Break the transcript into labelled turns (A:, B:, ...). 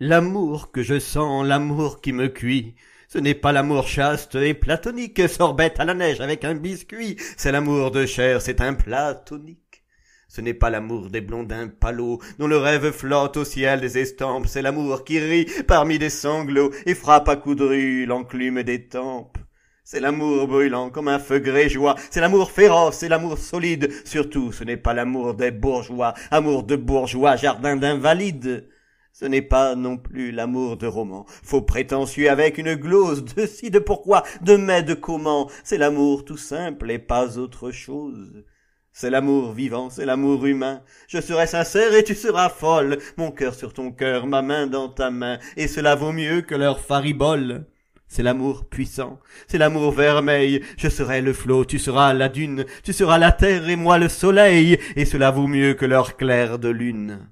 A: L'amour que je sens, l'amour qui me cuit, ce n'est pas l'amour chaste et platonique, sorbette à la neige avec un biscuit, c'est l'amour de chair, c'est un platonique. Ce n'est pas l'amour des blondins palos, dont le rêve flotte au ciel des estampes, c'est l'amour qui rit parmi des sanglots et frappe à coups de rue l'enclume des tempes. C'est l'amour brûlant comme un feu grégeois, c'est l'amour féroce, c'est l'amour solide, surtout ce n'est pas l'amour des bourgeois, amour de bourgeois, jardin d'invalides. Ce n'est pas non plus l'amour de roman, faux prétentieux avec une glose de si, de pourquoi, de mais, de comment, c'est l'amour tout simple et pas autre chose. C'est l'amour vivant, c'est l'amour humain. Je serai sincère et tu seras folle, mon cœur sur ton cœur, ma main dans ta main, et cela vaut mieux que leur faribole. C'est l'amour puissant, c'est l'amour vermeil, je serai le flot, tu seras la dune, tu seras la terre et moi le soleil, et cela vaut mieux que leur clair de lune.